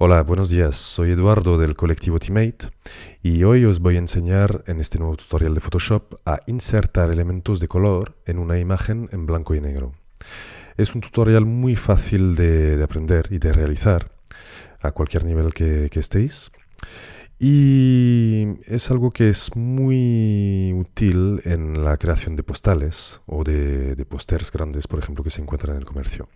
Hola, buenos días. Soy Eduardo del colectivo Teammate y hoy os voy a enseñar en este nuevo tutorial de Photoshop a insertar elementos de color en una imagen en blanco y negro. Es un tutorial muy fácil de, aprender y de realizar a cualquier nivel que, estéis. Y es algo que es muy útil en la creación de postales o de, posters grandes, por ejemplo, que se encuentran en el comercio.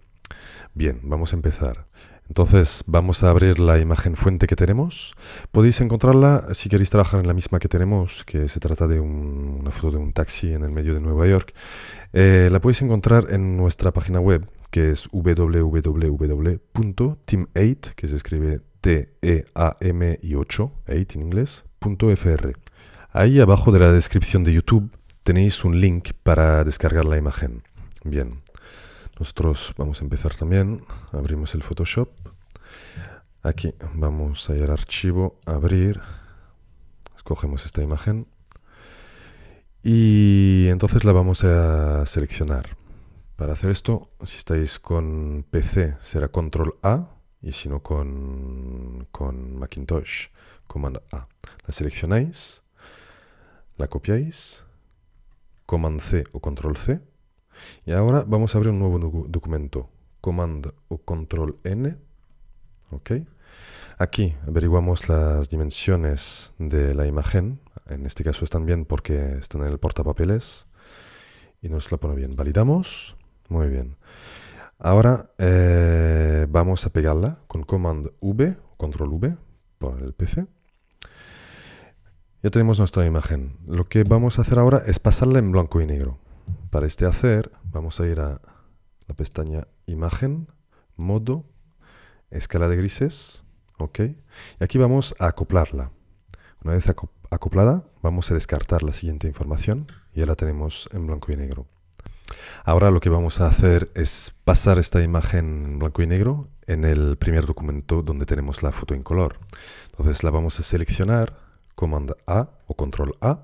Bien, vamos a empezar. Entonces vamos a abrir la imagen fuente que tenemos. Podéis encontrarla si queréis trabajar en la misma que tenemos, que se trata de una foto de un taxi en el medio de Nueva York. Eh, la podéis encontrar en nuestra página web, que es www.team8, que se escribe T-E-A-M y 8, en inglés, .fr. Ahí abajo de la descripción de YouTube tenéis un link para descargar la imagen. Bien, nosotros vamos a empezar también. Abrimos el Photoshop. Aquí vamos a ir al archivo, abrir. Escogemos esta imagen. Y entonces la vamos a seleccionar. Para hacer esto, si estáis con PC, será control A y si no con, con Macintosh, Command A. La seleccionáis, la copiáis, Command C o Control C y ahora vamos a abrir un nuevo documento. Command o control N. ¿Ok? Aquí averiguamos las dimensiones de la imagen. En este caso están bien porque están en el portapapeles. Y nos la pone bien. Validamos. Muy bien. Ahora eh, vamos a pegarla con command V, control V, por el PC. Ya tenemos nuestra imagen. Lo que vamos a hacer ahora es pasarla en blanco y negro. Para este hacer vamos a ir a la pestaña Imagen, Modo, Escala de grises, ¿ok? Y aquí vamos a acoplarla. Una vez acoplada, vamos a descartar la siguiente información y ya la tenemos en blanco y negro. Ahora lo que vamos a hacer es pasar esta imagen en blanco y negro en el primer documento donde tenemos la foto en color. Entonces la vamos a seleccionar, Command A o Control A,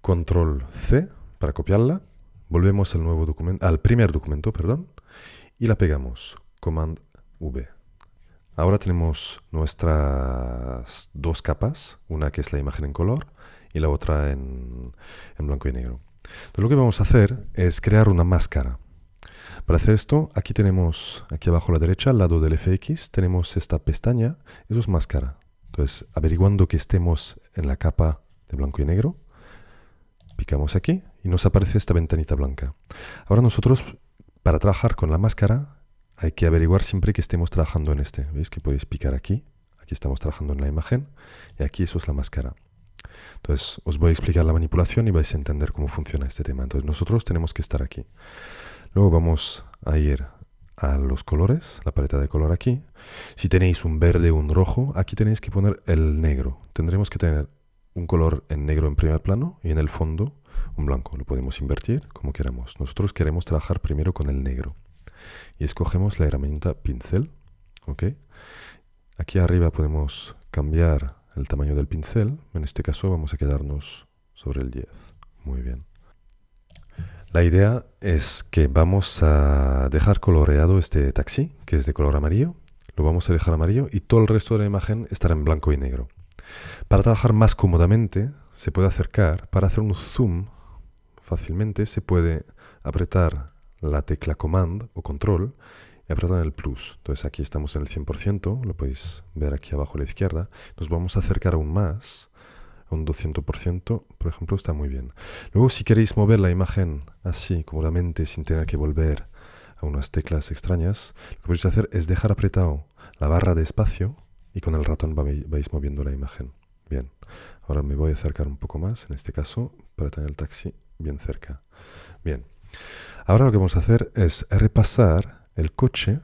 Control C para copiarla, volvemos al, nuevo documento, al primer documento perdón, y la pegamos, Command V. Ahora tenemos nuestras dos capas, una que es la imagen en color y la otra en, en blanco y negro. Entonces lo que vamos a hacer es crear una máscara. Para hacer esto, aquí tenemos, aquí abajo a la derecha, al lado del FX, tenemos esta pestaña, eso es máscara. Entonces, averiguando que estemos en la capa de blanco y negro, picamos aquí y nos aparece esta ventanita blanca. Ahora nosotros, para trabajar con la máscara, hay que averiguar siempre que estemos trabajando en este. ¿Veis que podéis picar aquí? Aquí estamos trabajando en la imagen y aquí eso es la máscara. Entonces, os voy a explicar la manipulación y vais a entender cómo funciona este tema. Entonces, nosotros tenemos que estar aquí. Luego vamos a ir a los colores, la paleta de color aquí. Si tenéis un verde o un rojo, aquí tenéis que poner el negro. Tendremos que tener un color en negro en primer plano y en el fondo un blanco, lo podemos invertir como queramos. Nosotros queremos trabajar primero con el negro y escogemos la herramienta pincel. ¿ok? Aquí arriba podemos cambiar el tamaño del pincel, en este caso vamos a quedarnos sobre el 10. Muy bien. La idea es que vamos a dejar coloreado este taxi, que es de color amarillo. Lo vamos a dejar amarillo y todo el resto de la imagen estará en blanco y negro. Para trabajar más cómodamente, se puede acercar. Para hacer un zoom fácilmente se puede apretar la tecla Command o Control y apretar el plus. Entonces aquí estamos en el 100%, lo podéis ver aquí abajo a la izquierda. Nos vamos a acercar aún más, a un 200%, por ejemplo, está muy bien. Luego si queréis mover la imagen así, como la mente, sin tener que volver a unas teclas extrañas, lo que podéis hacer es dejar apretado la barra de espacio y con el ratón vais moviendo la imagen. Bien, Ahora me voy a acercar un poco más, en este caso, para tener el taxi bien cerca. Bien. Ahora lo que vamos a hacer es repasar el coche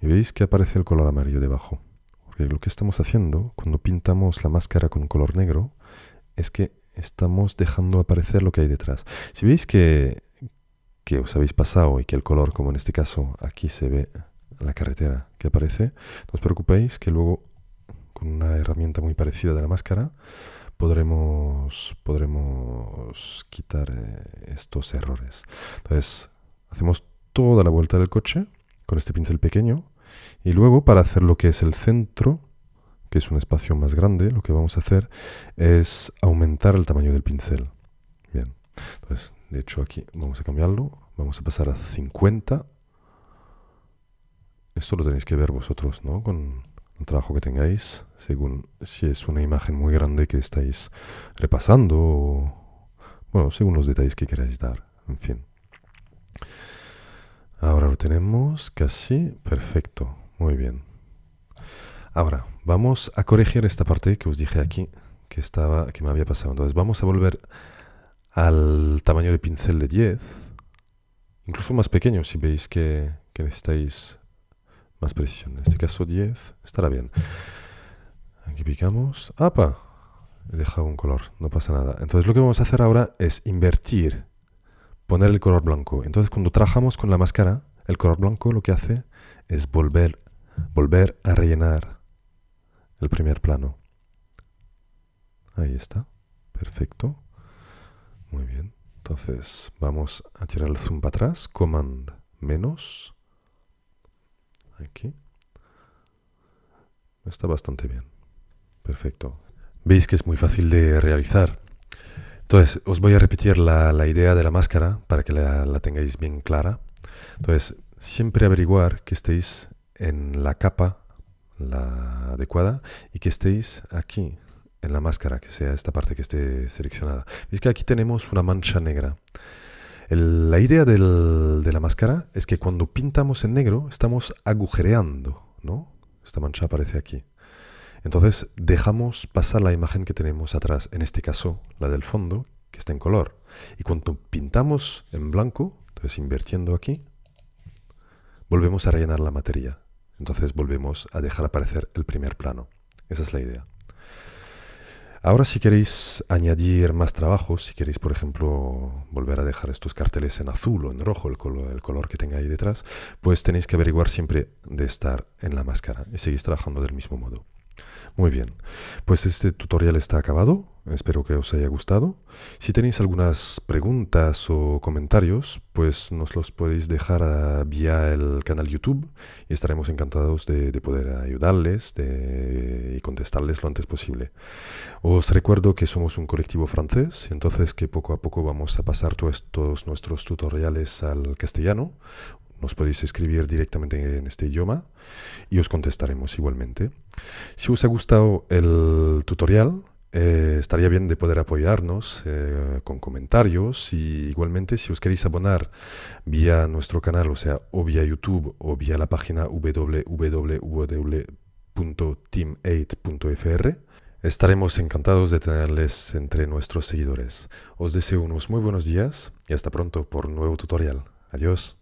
y veis que aparece el color amarillo debajo. Porque lo que estamos haciendo cuando pintamos la máscara con color negro es que estamos dejando aparecer lo que hay detrás. Si veis que, que os habéis pasado y que el color, como en este caso aquí se ve la carretera que aparece, no os preocupéis que luego con una herramienta muy parecida de la máscara, podremos, podremos quitar eh, estos errores. Entonces, hacemos toda la vuelta del coche con este pincel pequeño y luego para hacer lo que es el centro, que es un espacio más grande, lo que vamos a hacer es aumentar el tamaño del pincel. Bien, entonces, de hecho aquí vamos a cambiarlo, vamos a pasar a 50. Esto lo tenéis que ver vosotros, ¿no? Con, el trabajo que tengáis, según si es una imagen muy grande que estáis repasando, bueno, según los detalles que queráis dar, en fin. Ahora lo tenemos casi perfecto, muy bien. Ahora, vamos a corregir esta parte que os dije aquí, que, estaba, que me había pasado. Entonces vamos a volver al tamaño de pincel de 10, incluso más pequeño si veis que, que necesitáis más precisión. En este caso 10 estará bien. Aquí picamos. ¡Apa! He dejado un color, no pasa nada. Entonces lo que vamos a hacer ahora es invertir, poner el color blanco. Entonces cuando trabajamos con la máscara, el color blanco lo que hace es volver, volver a rellenar el primer plano. Ahí está. Perfecto. Muy bien. Entonces vamos a tirar el zoom para atrás. Command menos aquí. Está bastante bien. Perfecto. Veis que es muy fácil de realizar. Entonces, os voy a repetir la, la idea de la máscara para que la, la tengáis bien clara. Entonces, siempre averiguar que estéis en la capa la adecuada y que estéis aquí en la máscara, que sea esta parte que esté seleccionada. Veis que aquí tenemos una mancha negra la idea de la máscara es que cuando pintamos en negro estamos agujereando, ¿no? Esta mancha aparece aquí. Entonces dejamos pasar la imagen que tenemos atrás, en este caso la del fondo, que está en color. Y cuando pintamos en blanco, entonces invirtiendo aquí, volvemos a rellenar la materia. Entonces volvemos a dejar aparecer el primer plano. Esa es la idea. Ahora si queréis añadir más trabajos, si queréis por ejemplo volver a dejar estos carteles en azul o en rojo, el color, el color que tenga ahí detrás, pues tenéis que averiguar siempre de estar en la máscara y seguís trabajando del mismo modo. Muy bien, pues este tutorial está acabado, espero que os haya gustado. Si tenéis algunas preguntas o comentarios, pues nos los podéis dejar ah, vía el canal YouTube y estaremos encantados de, poder ayudarles y contestarles lo antes posible. Os recuerdo que somos un colectivo francés, entonces que poco a poco vamos a pasar todos nuestros tutoriales al castellano nos podéis escribir directamente en este idioma y os contestaremos igualmente. Si os ha gustado el tutorial, eh, estaría bien de poder apoyarnos eh, con comentarios y igualmente si os queréis abonar vía nuestro canal, o sea, o vía YouTube o vía la página www.team8.fr, estaremos encantados de tenerles entre nuestros seguidores. Os deseo unos muy buenos días y hasta pronto por nuevo tutorial. Adiós.